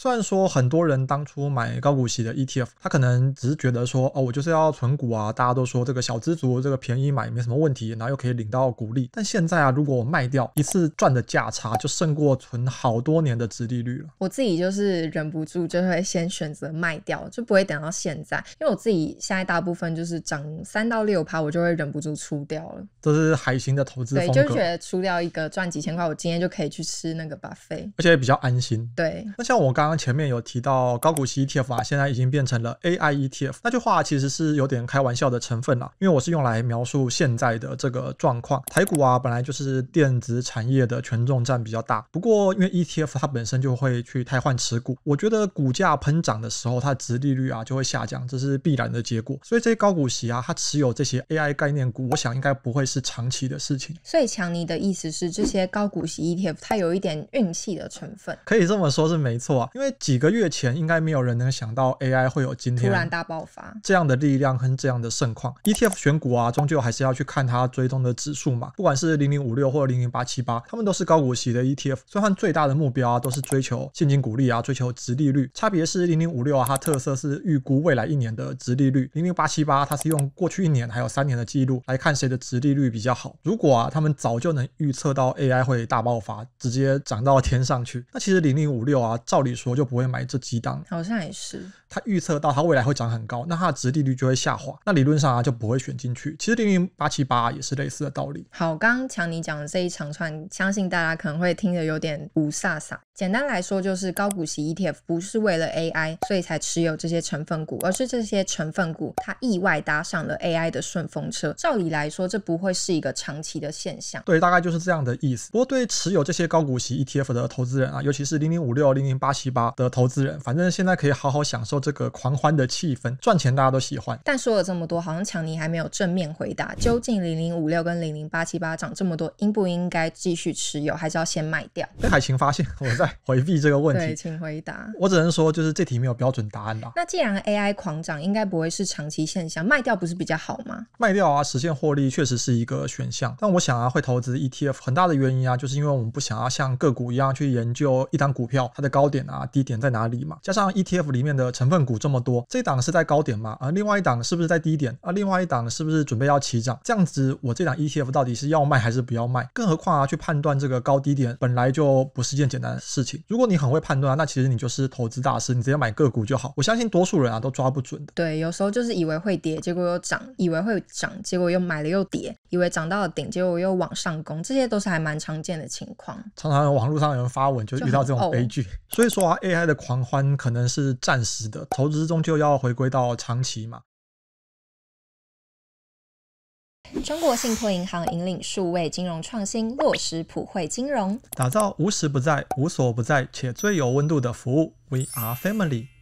虽然说很多人当初买高股息的 ETF，他可能只是觉得说，哦，我就是要存股啊。大家都说这个小资族这个便宜买没什么问题，然后又可以领到股利。但现在啊，如果我卖掉一次赚的价差，就胜过存好多年的殖利率了。我自己就是忍不住就会先选择卖掉，就不会等到现在，因为我自己现在大部分就是涨三到六趴，我就会忍不住出掉了。这是海星的投资对，就觉得出掉一个赚几千块，我今天就可以去吃那个 buffet，而且也比较安心。对，那像我刚。刚前面有提到高股息 ETF 啊，现在已经变成了 AI ETF。那句话其实是有点开玩笑的成分了，因为我是用来描述现在的这个状况。台股啊，本来就是电子产业的权重占比较大，不过因为 ETF 它本身就会去汰换持股，我觉得股价喷涨的时候，它的殖利率啊就会下降，这是必然的结果。所以这些高股息啊，它持有这些 AI 概念股，我想应该不会是长期的事情。所以强尼的意思是，这些高股息 ETF 它有一点运气的成分，可以这么说，是没错。因为几个月前，应该没有人能想到 AI 会有今天突然大爆发这样的力量和这样的盛况。ETF 选股啊，终究还是要去看它追踪的指数嘛，不管是零零五六或零零八七八，他们都是高股息的 ETF，所以最大的目标啊，都是追求现金股利啊，追求值利率。差别是零零五六啊，它特色是预估未来一年的值利率；零零八七八，它是用过去一年还有三年的记录来看谁的值利率比较好。如果啊，他们早就能预测到 AI 会大爆发，直接涨到天上去，那其实零零五六啊，照理说。我就不会买这几档，好像也是。他预测到它未来会涨很高，那它的值利率就会下滑，那理论上啊就不会选进去。其实零零八七八也是类似的道理。好，刚刚强尼讲的这一长串，相信大家可能会听得有点无飒飒。简单来说，就是高股息 ETF 不是为了 AI 所以才持有这些成分股，而是这些成分股它意外搭上了 AI 的顺风车。照理来说，这不会是一个长期的现象。对，大概就是这样的意思。不过对持有这些高股息 ETF 的投资人啊，尤其是零零五六零零八七八的投资人，反正现在可以好好享受。这个狂欢的气氛，赚钱大家都喜欢。但说了这么多，好像强尼还没有正面回答，究竟零零五六跟零零八七八涨这么多，应不应该继续持有，还是要先卖掉？海晴发现我在回避这个问题，请回答。我只能说，就是这题没有标准答案啦。那既然 AI 狂涨，应该不会是长期现象，卖掉不是比较好吗？卖掉啊，实现获利确实是一个选项。但我想啊，会投资 ETF 很大的原因啊，就是因为我们不想要像个股一样去研究一档股票它的高点啊、低点在哪里嘛。加上 ETF 里面的成成分股这么多，这档是在高点嘛？啊，另外一档是不是在低点？啊，另外一档是不是准备要起涨？这样子，我这档 ETF 到底是要卖还是不要卖？更何况啊，去判断这个高低点本来就不是件简单的事情。如果你很会判断，那其实你就是投资大师，你直接买个股就好。我相信多数人啊都抓不准的。对，有时候就是以为会跌，结果又涨；以为会涨，结果又买了又跌；以为涨到了顶，结果又往上攻。这些都是还蛮常见的情况。常常网络上有人发文就遇到这种悲剧，所以说啊 AI 的狂欢可能是暂时的。投资终究要回归到长期嘛。中国信托银行引领数位金融创新，落实普惠金融，打造无时不在、无所不在且最有温度的服务。We are family。